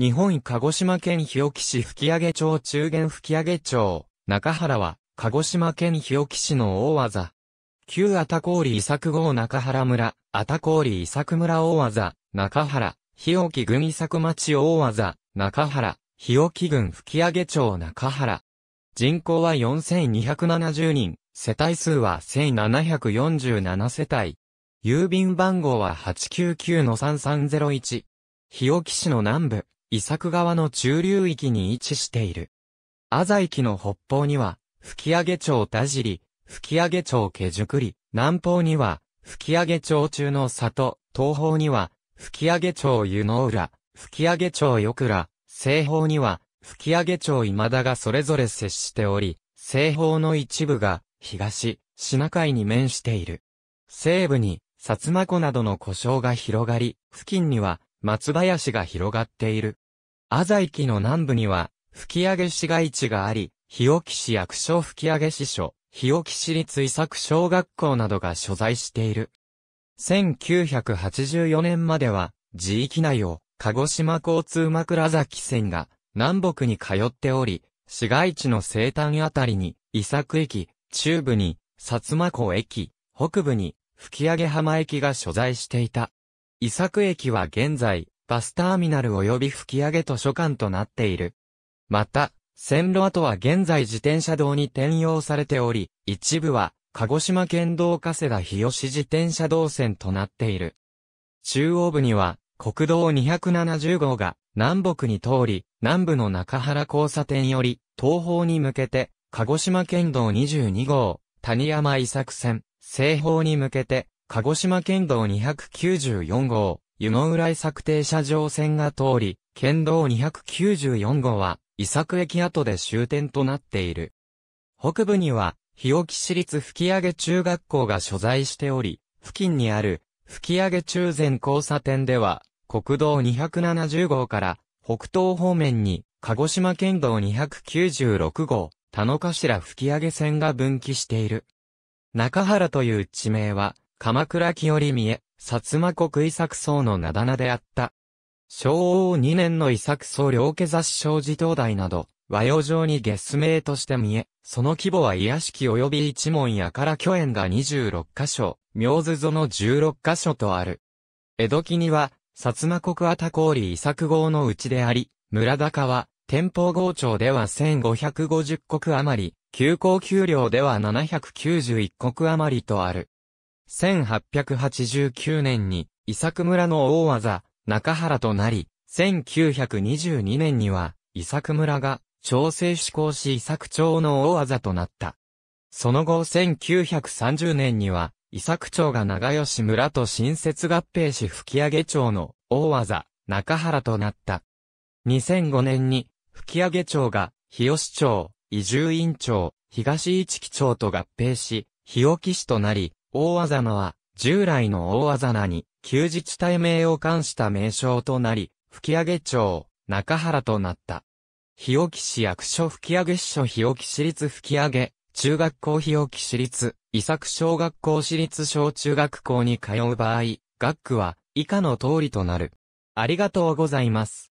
日本鹿児島県日置市吹上町中元吹上町、中原は、鹿児島県日置市の大技。旧あたこうり伊作郷中原村、あたこうり伊作村大技、中原、日置郡伊作町大技、中原、日置郡吹上町中原。人口は4270人、世帯数は1747世帯。郵便番号は899-3301。日置市の南部、伊作川の中流域に位置している。浅井駅の北方には、吹上町田尻、吹上町毛熟里、南方には、吹上町中の里、東方には、吹上町湯の浦、吹上町よくら、西方には、吹上町今田がそれぞれ接しており、西方の一部が、東、品海に面している。西部に、薩摩湖などの湖沼が広がり、付近には、松林が広がっている。浅井木の南部には、吹上市街地があり、日置市役所吹上市所、日置市立遺作小学校などが所在している。1984年までは、地域内を、鹿児島交通枕崎線が、南北に通っており、市街地の西端あたりに、伊作駅、中部に、薩摩湖駅、北部に、吹上浜駅が所在していた。伊作駅は現在、バスターミナル及び吹上図書館となっている。また、線路跡は現在自転車道に転用されており、一部は、鹿児島県道加世田日吉自転車道線となっている。中央部には、国道270号が南北に通り、南部の中原交差点より東方に向けて、鹿児島県道22号、谷山伊作線、西方に向けて、鹿児島県道294号、湯の浦井策定車上線が通り、県道294号は、伊作駅跡で終点となっている。北部には、日置市立吹上中学校が所在しており、付近にある吹上中前交差点では、国道270号から北東方面に鹿児島県道296号、田野頭吹上線が分岐している。中原という地名は、鎌倉清り見え、薩摩国遺作僧の名棚であった。昭王2年の遺作僧両家雑小寺灯台など、和洋上に月名として見え、その規模は癒しき及び一門やから巨園が26箇所、明図園の16箇所とある。江戸期には、薩摩国あた氷遺作号のうちであり、村高は、天保号町では1550国余り、休校給料では791国余りとある。1889年に、伊作村の大技、中原となり、1922年には、伊作村が、調整施行し伊作町の大技となった。その後1930年には、伊作町が長吉村と新設合併し吹上町の大技、中原となった。2005年に、吹上町が、日吉町、伊住院町、東市木町と合併し、日置市となり、大技名は、従来の大技名なに、旧自治体名を冠した名称となり、吹上町、中原となった。日置市役所吹上市所日置市立吹上、中学校日置市立、伊作小学校市立小中学校に通う場合、学区は以下の通りとなる。ありがとうございます。